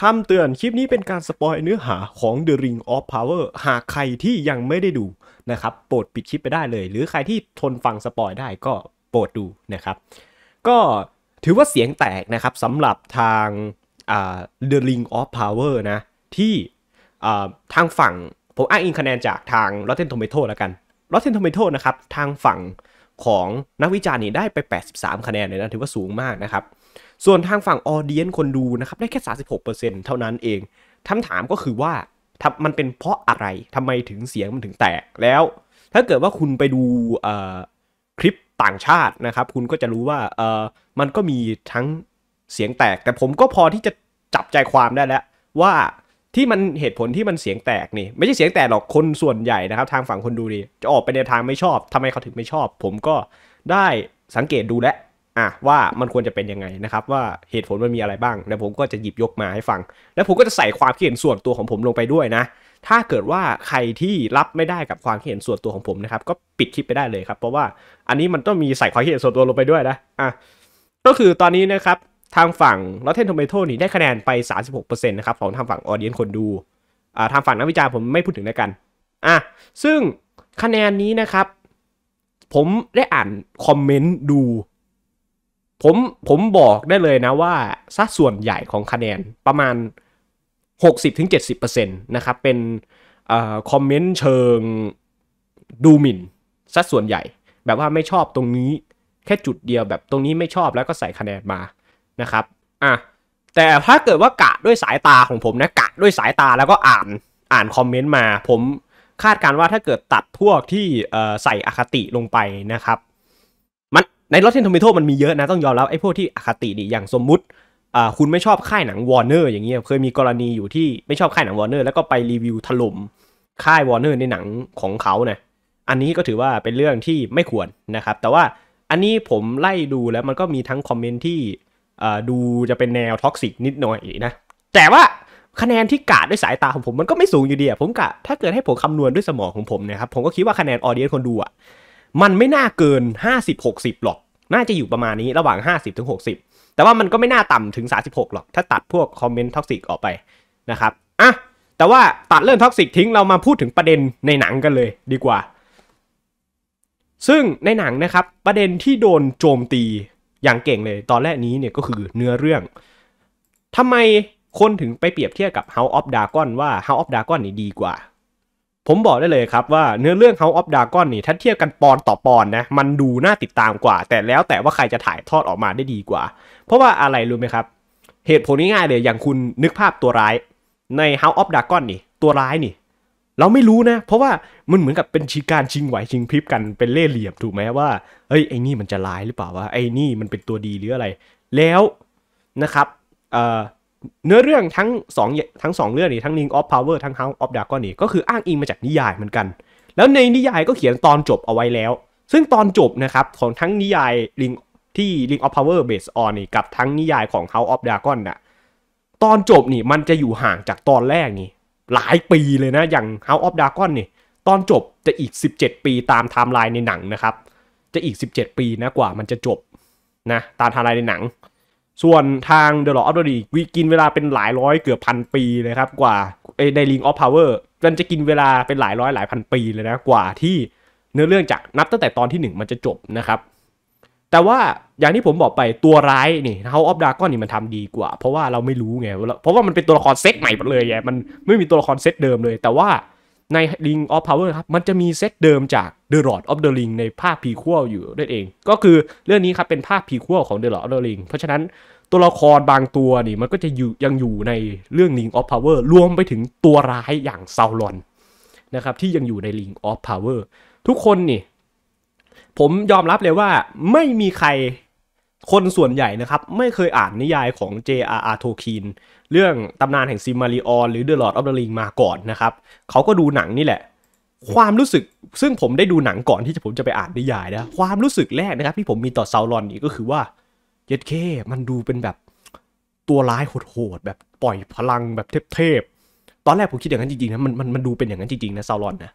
คำเตือนคลิปนี้เป็นการสปอยเนื้อหาของ The Ring of Power หากใครที่ยังไม่ได้ดูนะครับโปรดปิดคลิปไปได้เลย หรือใครที่ทนฟังสปอยได้ก็โปรดดูนะครับก็ถือว่าเสียงแตกนะครับสำหรับทาง The Ring of Power นะที่ทางฝั่ง ผมอ้างอิงคะแนนจากทาง Rotten Tomato แล้วกัน Rotten Tomato นะครับทางฝั่งของนักวิจารณ์นี่ได้ไป 83 คะแนนเลยนะถือว่าสูงมากนะครับ ส่วนทางฝั่งออเดียนคนดูนะครับได้แค่ 36%เท่านั้นเองคำถามก็คือว่ามันเป็นเพราะอะไรทำไมถึงเสียงมันถึงแตกแล้วถ้าเกิดว่าคุณไปดูคลิปต่างชาตินะครับ คุณก็จะรู้ว่ามันก็มีทั้งเสียงแตก แต่ผมก็พอที่จะจับใจความได้แล้วว่าที่มันเหตุผลที่มันเสียงแตกนี่ ไม่ใช่เสียงแตกหรอกคนส่วนใหญ่นะครับ ทางฝั่งคนดูดี จะออกไปในทางไม่ชอบ ทำไมเขาถึงไม่ชอบ ผมก็ได้สังเกตดูแลอ่ะ ว่ามันควรจะเป็นยังไงนะครับ ว่าเหตุผลมันมีอะไรบ้างแล้วผมก็จะหยิบยกมาให้ฟัง แล้วผมก็จะใส่ความคิดเห็นส่วนตัวของผมลงไปด้วยนะถ้าเกิดว่าใครที่รับไม่ได้กับความคิดเห็นส่วนตัวของผมนะครับ ก็ปิดคลิปไปได้เลยครับเพราะว่าอันนี้มันต้องมีใส่ความคิดเห็นส่วนตัวลงไปด้วยนะอ่ะก็คือตอนนี้นะครับทางฝั่ง Rotten Tomato นี่ได้คะแนนไป 36%นะครับของทางฝั่งออเดียนคนดู อ่าทางฝั่งนักวิจารณ์ผมไม่พูดถึงแล้วกัน อ่ะ ซึ่งคะแนนนี้นะครับ ผมได้อ่านคอมเมนต์ดู ผม ผมบอกได้เลยนะว่าสัดส่วนใหญ่ของคะแนนประมาณ 60-70%นะครับเป็นอคอมเมนต์เชิงดูหมิ่นสัดส่วนใหญ่ แบบว่าไม่ชอบตรงนี้แค่จุดเดียวแบบตรงนี้ไม่ชอบแล้วก็ใส่คะแนนมานะครับ อ่ะ แต่ถ้าเกิดว่ากะด้วยสายตาของผมนะกะด้วยสายตาแล้วก็อ่านอ่านคอมเมนต์มา ผมคาดการว่าถ้าเกิดตัดพวกที่ใส่อคติลงไปนะครับ มันในรถเทนทอมิโตมันมีเยอะนะต้องยอมรับไอ้พวกที่อคตินี่อย่างสมมุติ คุณไม่ชอบค่ายหนังวอร์เนอร์อย่างเงี้ยเคยมีกรณีอยู่ที่ไม่ชอบค่ายหนังวอร์เนอร์แล้วก็ไปรีวิวถล่มค่ายวอร์เนอร์ในหนังของเขาเนี่ยอันนี้ก็ถือว่าเป็นเรื่องที่ไม่ควรนะครับ แต่ว่าอันนี้ผมไล่ดูแล้วมันก็มีทั้งคอมเมนต์ที่ดูจะเป็นแนวท็อกซิกนิดหน่อยนะแต่ว่าคะแนนที่กาดด้วยสายตาของผม มันก็ไม่สูงอยู่ดีอะผมกะถ้าเกิดให้ผมคำนวณด้วยสมองของผมนะครับผมก็คิดว่าคะแนนออเดียนคนดูอะมันไม่น่าเกิน 50-60 หรอก น่าจะอยู่ประมาณนี้ระหว่าง 50-60 แต่ว่ามันก็ไม่น่าต่ำถึง 36 หรอก ถ้าตัดพวกคอมเมนต์ท็อกซิกออกไปนะครับอ่ะแต่ว่าตัดเรื่องท็อกซิกทิ้งเรามาพูดถึงประเด็นในหนังกันเลยดีกว่า ซึ่งในหนังนะครับประเด็นที่โดนโจมตีอย่างเก่งเลยตอนแรกนี้เนี่ยก็คือเนื้อเรื่องทำไมคนถึงไปเปรียบเทียบกับ House of Dragon ว่า House of Dragon นี่ดีกว่า ผมบอกได้เลยครับว่าเนื้อเรื่อง House of Dragon นี่ถ้าเทียบกันปอนต่อปอนนะมันดูน่าติดตามกว่า แต่แล้วแต่ว่าใครจะถ่ายทอดออกมาได้ดีกว่า เพราะว่าอะไรรู้ไหมครับ เหตุผลง่ายๆเลยอย่างคุณนึกภาพตัวร้ายใน House of Dragon นี่ตัวร้ายนี่เราไม่รู้นะ เพราะว่ามันเหมือนกับเป็นชีการชิงไหวชิงพริบกันเป็นเล่เหลี่ยม ถูกไหมว่าเอ้ยไอ้นี่มันจะร้ายหรือเปล่าว่า ไอ้นี่มันเป็นตัวดีหรืออะไร แล้วนะครับเนื้อเรื่องทั้งสองทั้งสองเรื่องนี้ทั้ง Ring of Power ทั้ง House of Dragon นี่ก็คืออ้างอิงมาจากนิยายเหมือนกัน แล้วในนิยายก็เขียนตอนจบเอาไว้แล้ว ซึ่งตอนจบนะครับของทั้งนิยาย Ring ที่ Ring of Power based on นี่กับทั้งนิยายของ House of Dragon น่ะตอนจบนี่มันจะอยู่ห่างจากตอนแรกนี่หลายปีเลยนะอย่าง House of Dragon นี่ตอนจบจะอีก 17 ปีตามไทม์ไลน์ในหนังนะครับจะอีก 17 ปีนะกว่ามันจะจบนะ ตามไทม์ไลน์ในหนังส่วนทาง The Lord of the Rings กินเวลาเป็นหลายร้อยเกือบพันปีเลยครับ กว่าใน Ring of Power มันจะกินเวลาเป็นหลายร้อยหลายพัน ปีเลยนะกว่าที่เนื้อเรื่องจากนับตั้งแต่ตอนที่ 1 มันจะจบนะครับแต่ว่าอย่างที่ผมบอกไปตัวร้ายนี่เฮาออฟดากอนนี่มันทำดีกว่า เพราะว่าเราไม่รู้ไงเพราะว่ามันเป็นตัวละครเซตใหม่หมดเลยไงมันไม่มีตัวละครเซตเดิมเลยแต่ว่าใน Ring of Power ครับมันจะมีเซตเดิมจาก The Lord of the Ring ในภาคพีคว้ลอยู่ด้วยเอง ก็คือเรื่องนี้ครับเป็นภาคพีควอของ The Lord of the Ring เพราะฉะนั้นตัวละครบางตัวนี่มันก็จะอยู่ยังอยู่ในเรื่อง Ring of Power รวมไปถึงตัวร้ายอย่างซาวลอนนะครับที่ยังอยู่ใน Ring of Power ทุกคนนี่ผมยอมรับเลยว่าไม่มีใครคนส่วนใหญ่นะครับ ไม่เคยอ่านนิยายของ J.R.R. Tolkien เรื่องตำนานแห่งซิมาริออนหรือ The Lord of the Ring มาก่อนนะครับ เขาก็ดูหนังนี่แหละ ความรู้สึกซึ่งผมได้ดูหนังก่อนที่จะผมจะไปอ่านนิยายนะความรู้สึกแรกนะครับ ที่ผมมีต่อซาวลอนนี่ก็คือว่าเย็ดเคมันดูเป็นแบบตัวร้ายโหดๆแบบปล่อยพลังแบบเทพๆตอนแรกผมคิดอย่างนั้นจริงๆนะมันมันมันดูเป็นอย่างนั้นจริงๆนะซาวลอนนะ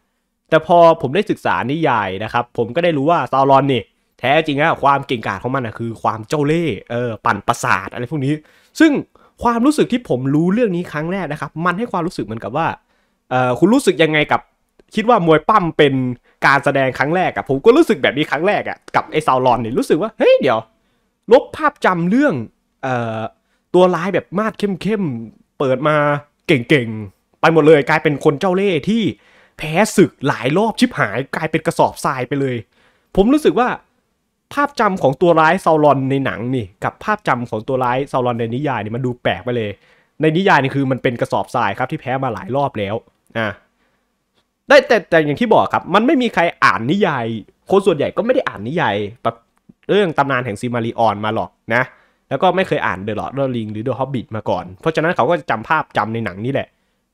แต่พอผมได้ศึกษานิยายนะครับ ผมก็ได้รู้ว่าซาวรอนนี่แท้จริงอะความเก่งกาจของมันอะคือความเจ้าเล่ห์เออปั่นประสาทอะไรพวกนี้ ซึ่งความรู้สึกที่ผมรู้เรื่องนี้ครั้งแรกนะครับ มันให้ความรู้สึกเหมือนกับว่าเออคุณรู้สึกยังไงกับ คิดว่ามวยปั้มเป็นการแสดงครั้งแรกอะผมก็รู้สึกแบบนี้ครั้งแรกอะกับไอ้ซาวรอนนี่รู้สึกว่าเฮ้ยเดี๋ยวลบภาพจำเรื่องเอ่อตัวร้ายแบบมาดเข้มๆเปิดมาเก่งๆไปหมดเลยกลายเป็นคนเจ้าเล่ห์ที่แพ้ศึกหลายรอบชิบหายกลายเป็นกระสอบทรายไปเลย ผมรู้สึกว่าภาพจำของตัวร้ายซาลอนในหนังนี่กับภาพจำของตัวร้ายซาลอนในนิยายนี่มันดูแปลกไปเลย ในนิยายนี่คือมันเป็นกระสอบทรายครับที่แพ้มาหลายรอบแล้วอ่ะได้แต่แต่อย่างที่บอกครับ มันไม่มีใครอ่านนิยายคนส่วนใหญ่ก็ไม่ได้อ่านนิยายแบบเรื่องตำนานแห่งซีมารีออนมาหรอกนะ แล้วก็ไม่เคยอ่านเดอะลอร์ดลิงหรือเดอะฮอบบิทมาก่อน เพราะฉะนั้นเขาก็จะจำภาพจำในหนังนี่แหละ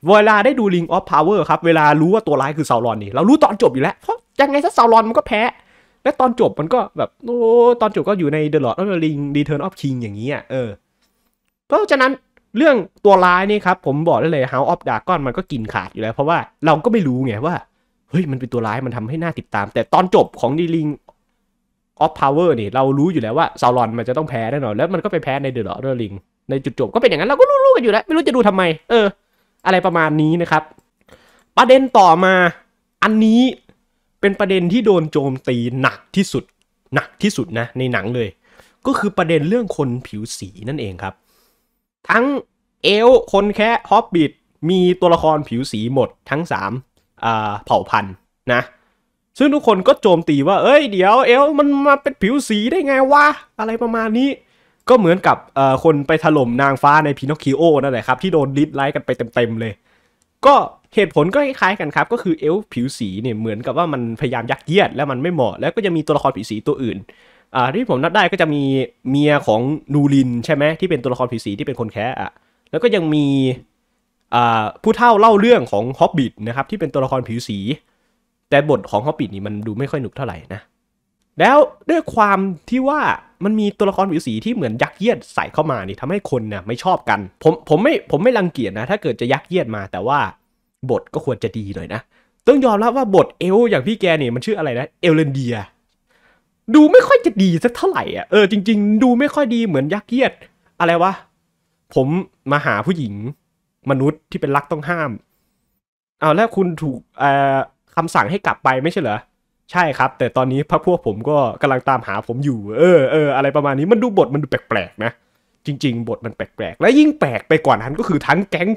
เวลาได้ดูลิงออฟพาวเวอร์ครับ เวลารู้ว่าตัวร้ายคือซาลอนนี่ เรารู้ตอนจบอยู่แล้ว เพราะยังไงซะซาลอนมันก็แพ้ และตอนจบมันก็แบบโอ้ตอนจบก็อยู่ในเดอะหลอด f ล h e Ring r e t นออฟ f ิงอย่างนี้อ่ะเออ เพราะฉะนั้นเรื่องตัวร้ายนี่ครับผมบอกได้เลยฮาวออฟดาก้อนมันก็กินขาดอยู่แล้ว เพราะว่าเราก็ไม่รู้ไงว่า เฮ้ยมันเป็นตัวร้ายมันทำให้หน้าติดตาม แต่ตอนจบของลิงออฟพาวเวอร์นี่ เรารู้อยู่แล้วว่าซาลอนมันจะต้องแพ้แน่นอน แล้วมันก็ไปแพ้ในเดอะหลอด f ล h e ในจุดจบก็เป็นอย่างนั้นเราก็รู้ๆกันอยู่แล้วไม่รู้จะดูทำไมเอออะไรประมาณนี้นะครับ ประเด็นต่อมา อันนี้เป็นประเด็นที่โดนโจมตีหนักที่สุด หนักที่สุดนะในหนังเลย ก็คือประเด็นเรื่องคนผิวสีนั่นเองครับ ทั้งเอลคนแค่ฮอบบิท มีตัวละครผิวสีหมด ทั้ง3ามเผ่าพันธุ์นะ ซึ่งทุกคนก็โจมตีว่า เอ้ย เดี๋ยวเอลมันมาเป็นผิวสีได้ไงวะ อะไรประมาณนี้ก็เหมือนกับคนไปถล่มนางฟ้าในพินอคคิโอนั่นแหละครับที่โดนลิดไลค์กันไปเต็มๆเลย ก็เหตุผลก็คล้ายกันครับ ก็คือเอลผิวสีเนี่ยเหมือนกับว่ามันพยายามยักเยียดแล้วมันไม่เหมาะ แล้วก็จะมีตัวละครผิวสีตัวอื่นอ่าที่ผมนับได้ก็จะมีเมียของนูรินใช่ไหมที่เป็นตัวละครผิวสีที่เป็นคนแค่อะแล้วก็ยังมีอ่าผู้เท่าเล่าเรื่องของฮอบบิทนะครับที่เป็นตัวละครผิวสี แต่บทของฮอบบิทนี่มันดูไม่ค่อยหนุกเท่าไหร่นะแล้วด้วยความที่ว่ามันมีตัวละครผิวสีที่เหมือนยักเยียดใส่เข้ามานี่ทำให้คนเนี่ยไม่ชอบกันผมผมไม่ผมไม่รังเกียจนะถ้าเกิดจะยักเยียดมา แต่ว่าบทก็ควรจะดีหน่อยนะ ต้องยอมรับว่าบทเอลอย่างพี่แกเนี่ยมันชื่ออะไรนะเอลเลนเดีย ดูไม่ค่อยจะดีสักเท่าไหร่อ่ะเออจริง ๆ ดูไม่ค่อยดีเหมือนยักเยียด อะไรวะ ผมมาหาผู้หญิงมนุษย์ที่เป็นรักต้องห้ามเอาแล้วคุณถูกเอ่อคำสั่งให้กลับไปไม่ใช่เหรอใช่ครับ แต่ตอนนี้พระพวกผมก็กำลังตามหาผมอยู่เออเอออะไรประมาณนี้มันดูบทมันดูแปลกๆ นะ จริงๆ บทมันแปลกๆ และยิ่งแปลกไปกว่านั้นก็คือทั้งแก๊ง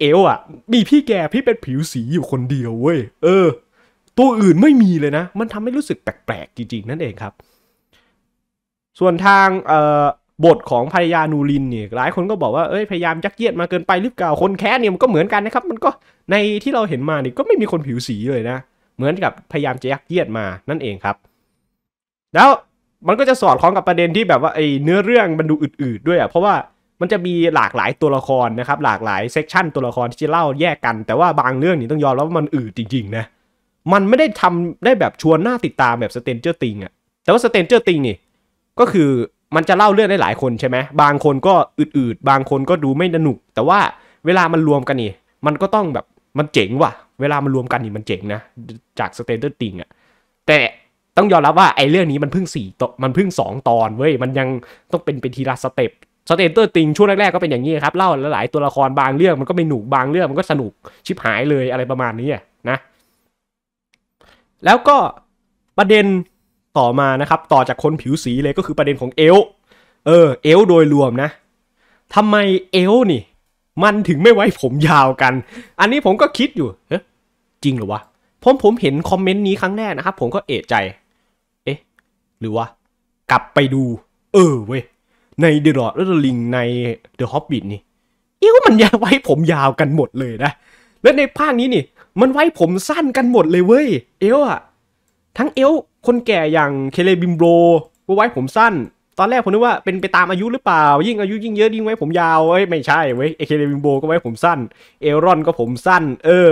เอลอ่ะมีพี่แกพี่เป็นผิวสีอยู่คนเดียวเว้ยเออ ตัวอื่นไม่มีเลยนะ มันทำให้รู้สึกแปลกๆจริง ๆนั่นเองครับ ส่วนทางเอ่อบทของภรรยานูรินเนี่ยหลายคนก็บอกว่าเอ้ยพยายามยักเยียดมาเกินไปหรือเปล่าคนแค้นเนี่ยมันก็เหมือนกันนะครับมันก็ในที่เราเห็นมานี่ก็ไม่มีคนผิวสีเลยนะเหมือนกับพยายามจะยักเยียดมา นั่นเองครับ แล้วมันก็จะสอดคล้องกับประเด็นที่แบบว่าไอ้เนื้อเรื่องมันดูอืดๆด้วยอ่ะ เพราะว่ามันจะมีหลากหลายตัวละครนะครับ หลากหลายเซกชันตัวละครที่จะเล่าแยกกัน แต่ว่าบางเรื่องนี่ต้องยอมรับว่ามันอืดจริงๆนะ มันไม่ได้ทำได้แบบชวนหน้าติดตามแบบสเตนเจอร์ติงอ่ะ แต่ว่าสเตนเจอร์ติงนี่ ก็คือมันจะเล่าเรื่องได้หลายคนใช่ไหมบางคนก็อืดๆ บางคนก็ดูไม่สนุก แต่ว่าเวลามันรวมกันนี่ มันก็ต้องแบบมันเจ๋งว่ะเวลามันรวมกันนี่มันเจ๋งนะจากสเตนเดอร์ติงอะแต่ต้องยอมรับว่าไอ้เรื่องนี้มันเพิ่งสี่ตมันเพิ่งสองตอนเว้ยมันยังต้องเป็นเป็นทีละสเต็ปสเตนเตอร์ติงช่วงแรกๆ ก็เป็นอย่างนี้ครับ เล่าหลายตัวละครบางเรื่องมันก็ไม่หนุกบางเรื่องมันก็สนุกชิบหายเลยอะไรประมาณนี้นะ แล้วก็ประเด็นต่อมานะครับ ต่อจากคนผิวสีเลยก็คือประเด็นของเอลเออเอลโดยรวมนะทำไมเอลนี่ มันถึงไม่ไว้ผมยาวกัน อันนี้ผมก็คิดอยู่จริงหรือวะ ผมผมเห็นคอมเมนต์นี้ครั้งแรกนะครับผมก็เอะใจ เอ๊ะ หรือวะกลับไปดู เออเว้ยในเดอะลอรและเดอะลิงในเดอะฮอบบิทนี่ เอ้มันยาวไว้ผมยาวกันหมดเลยนะ และในภาคนี้นี่ มันไว้ผมสั้นกันหมดเลยเว้ย เอวอะทั้งเอลคนแก่อย่างเคเลบิมโบรก็ไว้ผมสั้น ตอนแรกผมนึกว่าเป็นไปตามอายุหรือเปล่า ยิ่งอายุยิ่งเยอะยิ่งไว้ผมยาวเอ้ยไม่ใช่เว้ยเคเลบิมโบก็ไว้ผมสั้น เอลรอนก็ผมสั้น เออ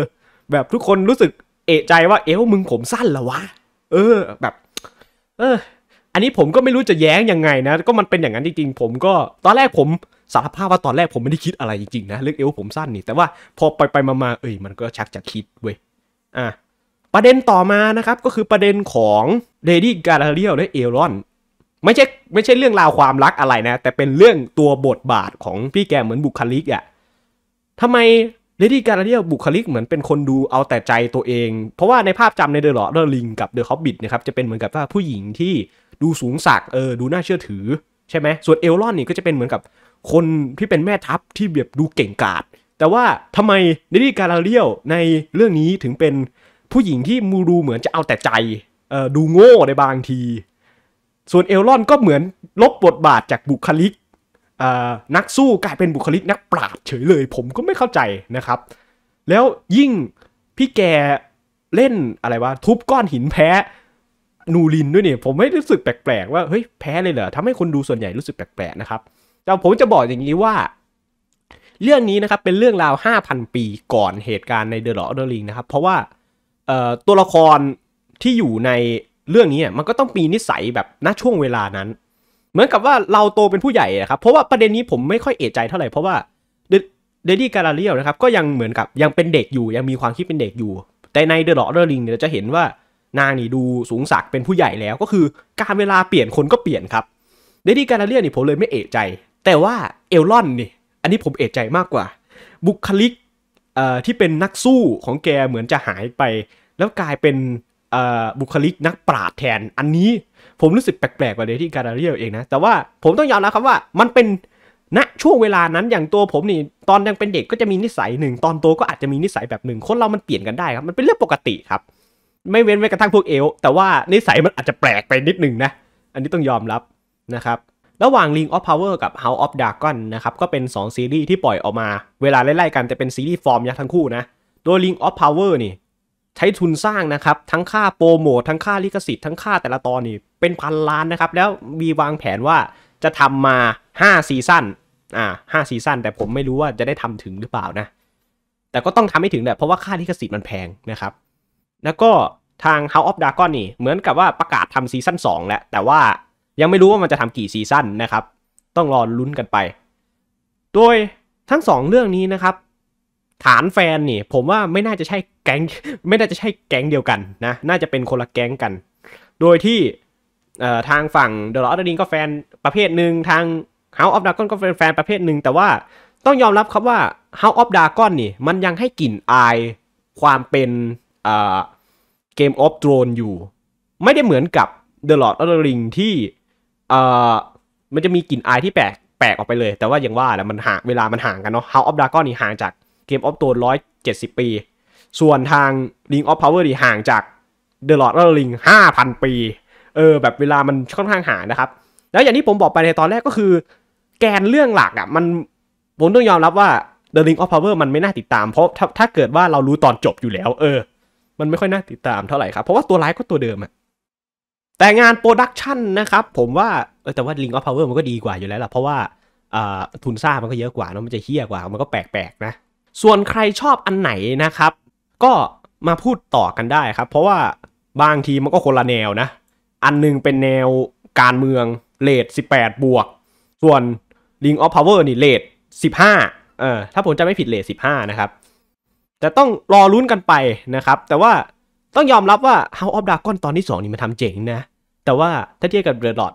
แบบทุกคนรู้สึกเอะใจว่าเอวมึงผมสั้นเหรอวะ เออแบบเออ อันนี้ผมก็ไม่รู้จะแย้งยังไงนะ ก็มันเป็นอย่างนั้นจริงๆผมก็ตอนแรกผมสารภาพว่าตอนแรกผมไม่ได้คิดอะไรจริงๆนะเรื่องเอวผมสั้นนี่ แต่ว่าพอไปไปมาๆเอ้ยมันก็ชักจะคิดเว้ยอ่ะประเด็นต่อมานะครับก็คือประเด็นของเดดี้กาลาเรียลและเอรอนไม่ใช่ไม่ใช่เรื่องราวความรักอะไรนะแต่เป็นเรื่องตัวบทบาทของพี่แกเหมือนบุคลิกอะ่ะทำไมเลดี้การ์เดียบุคลิกเหมือนเป็นคนดูเอาแต่ใจตัวเอง เพราะว่าในภาพจำในเดอะหลอเดอ์ลิงกับเดอะฮอบบิทนะครับจะเป็นเหมือนกับว่าผู้หญิงที่ดูสูงสักเออดูน่าเชื่อถือ ใช่ไหมส่วนเอลลอนนี่ก็จะเป็นเหมือนกับคนที่เป็นแม่ทัพที่แบบดูเก่งกาจแต่ว่าทำไมเลดี้การ์เดียในเรื่องนี้ถึงเป็นผู้หญิงที่มูดูเหมือนจะเอาแต่ใจเออดูโง่ในบางที ส่วนเอลลอนก็เหมือนลบบทบาทจากบุคลิกนักสู้กลายเป็นบุคลิก นักปราดเฉยเลย ผมก็ไม่เข้าใจนะครับ แล้วยิ่งพี่แกเล่นอะไรวะทุบก้อนหินแพ้ นูรินด้วยเนี่ยผมไม่รู้สึกแปลกๆ ว่าเฮ้ยแพ้เลยเหรอทำให้คนดูส่วนใหญ่รู้สึกแปลกๆนะครับแต่ผมจะบอกอย่างนี้ว่า เรื่องนี้นะครับเป็นเรื่องราว 5,000 ปีก่อนเหตุการณ์ในเดอะลอเดอริงนะครับ เพราะว่าตัวละครที่อยู่ในเรื่องนี้มันก็ต้องมีนิสัยแบบณช่วงเวลานั้นเหมือนกับว่าเราโตเป็นผู้ใหญ่ครับ เพราะว่าประเด็นนี้ผมไม่ค่อยเอะใจเท่าไหร่เพราะว่าเดดดี้การาเรียลนะครับก็ยังเหมือนกับยังเป็นเด็กอยู่ยังมีความคิดเป็นเด็กอยู่ แต่ในเดอะลอเดอร์ลิงเนี่ยจะเห็นว่า นางนี่ดูสูงสักเป็นผู้ใหญ่แล้ว ก็คือการเวลาเปลี่ยนคนก็เปลี่ยนครับเดดี้การาเรียลนี่ผมเลยไม่เอะใจ แต่ว่าเอลลอนนี่อันนี้ผมเอะใจมากกว่า บุคลิกที่เป็นนักสู้ของแกเหมือนจะหายไป แล้วกลายเป็นบุคลิกนักปราดแทน อันนี้ผมรู้สึกแปลกๆกว่าเดที่การาเรียลเองนะแต่ว่าผมต้องยอมรับครับว่ามันเป็นณนะช่วงเวลานั้นอย่างตัวผมนี่ ตอนยังเป็นเด็กก็จะมีนิสัยหนึ่งตอนโตก็อาจจะมีนิสัยแบบหนึ่ง คนเรามันเปลี่ยนกันได้ครับมันเป็นเรื่องปกติครับ ไม่เว้นไว้กระทั่งพวกเอลแต่ว่านิสัยมันอาจจะแปลกไปนิดหนึ่งนะอันนี้ต้องยอมรับนะครับระหว่าง Ring of Power กับ House of Dragon นะครับก็เป็น2ซีรีส์ที่ปล่อยออกมา เวลาไล่ๆกันแต่เป็นซีรีส์ฟอร์มยักษ์ทั้งคู่นะโดย Ring of Power นี่ใช้ทุนสร้างนะครับ ทั้งค่าโปรโมททั้งค่าลิขสิทธิ์ทั้งค่าแต่ละตอนนี่ เป็นพันล้านนะครับแล้วมีวางแผนว่าจะทำมา5ซีซั่นอ่าห้าซีซั่นแต่ผมไม่รู้ว่าจะได้ทำถึงหรือเปล่านะ แต่ก็ต้องทำให้ถึงแหละเพราะว่าค่าลิขสิทธิ์มันแพงนะครับ แล้วก็ทาง House of Dragon นี่เหมือนกับว่าประกาศทำซีซั่น2แล้ว แต่ว่ายังไม่รู้ว่ามันจะทำกี่ซีซั่นนะครับ ต้องรอลุ้นกันไปโดยทั้ง 2 เรื่องนี้นะครับฐานแฟนนี่ผมว่าไม่น่าจะใช่แก๊งไม่น่าจะใช่แก๊งเดียวกันนะน่าจะเป็นคนละแก๊งกัน โดยที่ทางฝั่งเดอะลอร์ดินก็แฟนประเภทหนึ่งทางเฮาออฟดากอนก็เ็นแฟนประเภทหนึ่งแต่ว่าต้องยอมรับครับว่า House of Dragon นี่มันยังให้กลิ่นอายความเป็นเกมออฟโดรนอยู่ ไม่ได้เหมือนกับ The Lord of the Ring ที่มันจะมีกลิ่นอายที่แปลกแปลกออกไปเลย แต่ว่าอย่างว่าแหละมันห่างเวลามันห่างกันเนาะ House of Dragon นี่ห่างจากเกมออฟโตนร้อยเจ็ดสิบปี ส่วนทางลิงออฟพาวเวอร์ดีห่างจากเดอะลอร์ดลิงห้าพันปี เออแบบเวลามันค่อนข้างห่างนะครับ แล้วอย่างที่ผมบอกไปในตอนแรกก็คือ แกนเรื่องหลักอะ่ะมันผมต้องยอมรับว่า The Ring of Power มันไม่น่าติดตาม เพราะถ้าถ้าเกิดว่าเรารู้ตอนจบอยู่แล้ว เออ มันไม่ค่อยน่าติดตามเท่าไหร่ครับ เพราะว่าตัวร้ายก็ตัวเดิมอะแต่งานโปรดักชันนะครับผมว่าเออแต่ว่า Ring of Power มันก็ดีกว่าอยู่แล้วล่ะเพราะว่าทุนสร้างมันก็เยอะกว่าเนาะมันจะเฮี้ยกว่า มันก็แปลกๆนะส่วนใครชอบอันไหนนะครับ ก็มาพูดต่อกันได้ครับ เพราะว่าบางทีมันก็คนละแนวนะ อันนึงเป็นแนวการเมืองเลท18 บวก ส่วน Ring of Power นี่เลท15เออถ้าผมจะไม่ผิดเลท15 นะครับแต่ต้องรอลุ้นกันไปนะครับ แต่ว่าต้องยอมรับว่า House of Dragon ตอนที่2นี่มันทำเจ๋งนะ แต่ว่าถ้าเทียบกับ The Lord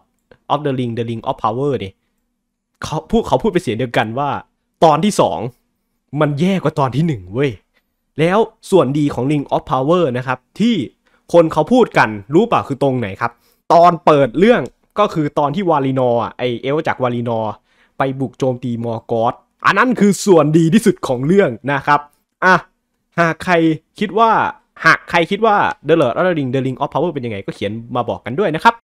of the Ring The Ring of Power นี่เขาพูดเขาพูดไปเสียงเดียวกันว่าตอนที่ 2มันแย่กว่าตอนที่หนึ่งเว้ยแล้วส่วนดีของ Ring of Power นะครับ ที่คนเขาพูดกันรู้ป่ะคือตรงไหนครับ ตอนเปิดเรื่องก็คือตอนที่วาลีนอไอเอลจากวาลีนอไปบุกโจมตีมอร์กอสอันนั้นคือส่วนดีที่สุดของเรื่องนะครับอ่ะหากใครคิดว่าหากใครคิดว่า The Lord of the Ring The Ring of Power เป็นยังไงก็เขียนมาบอกกันด้วยนะครับ